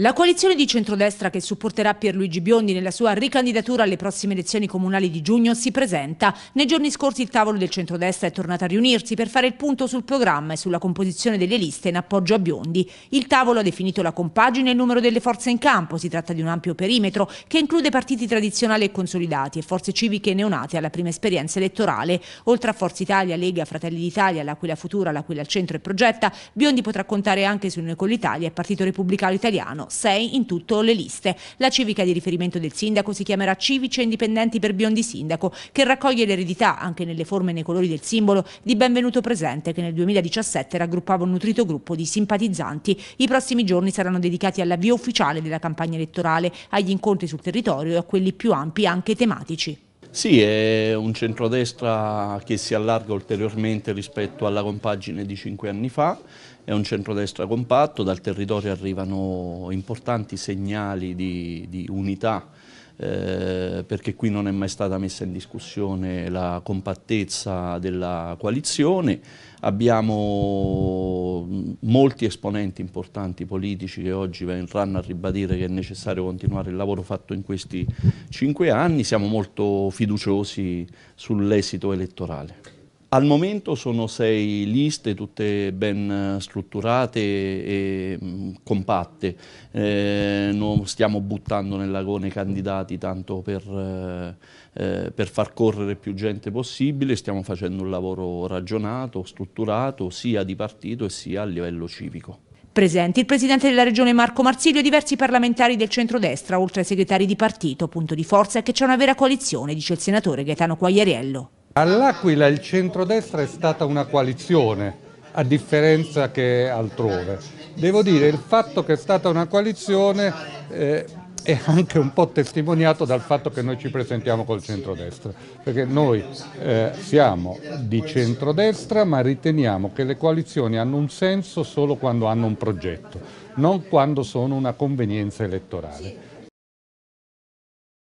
La coalizione di centrodestra che supporterà Pierluigi Biondi nella sua ricandidatura alle prossime elezioni comunali di giugno si presenta. Nei giorni scorsi il tavolo del centrodestra è tornato a riunirsi per fare il punto sul programma e sulla composizione delle liste in appoggio a Biondi. Il tavolo ha definito la compagine e il numero delle forze in campo. Si tratta di un ampio perimetro che include partiti tradizionali e consolidati e forze civiche neonate alla prima esperienza elettorale. Oltre a Forza Italia, Lega, Fratelli d'Italia, l'Aquila Futura, l'Aquila al Centro e Progetta, Biondi potrà contare anche su Noi con l'Italia e Partito Repubblicano Italiano. 6 in tutto le liste. La civica di riferimento del sindaco si chiamerà Civice Indipendenti per Biondi Sindaco, che raccoglie l'eredità, anche nelle forme e nei colori del simbolo, di Benvenuto Presente, che nel 2017 raggruppava un nutrito gruppo di simpatizzanti. I prossimi giorni saranno dedicati all'avvio ufficiale della campagna elettorale, agli incontri sul territorio e a quelli più ampi anche tematici. Sì, è un centrodestra che si allarga ulteriormente rispetto alla compagine di cinque anni fa, è un centrodestra compatto, dal territorio arrivano importanti segnali di, di unità eh, perché qui non è mai stata messa in discussione la compattezza della coalizione, abbiamo mm, molti esponenti importanti politici che oggi verranno a ribadire che è necessario continuare il lavoro fatto in questi cinque anni, siamo molto fiduciosi sull'esito elettorale. Al momento sono sei liste, tutte ben eh, strutturate e compatte. Eh, non stiamo buttando nell'agone candidati tanto per, eh, eh, per, far correre più gente possibile, stiamo facendo un lavoro ragionato, strutturato, sia di partito sia a livello civico. Presenti il Presidente della Regione Marco Marsilio e diversi parlamentari del centrodestra, oltre ai segretari di partito. Punto di forza è che c'è una vera coalizione, dice il senatore Gaetano Quagliariello. All'Aquila il centrodestra è stata una coalizione, a differenza che altrove. Devo dire, il fatto che è stata una coalizione eh, è anche un po' testimoniato dal fatto che noi ci presentiamo col centrodestra, perché noi eh, siamo di centrodestra ma riteniamo che le coalizioni hanno un senso solo quando hanno un progetto, non quando sono una convenienza elettorale.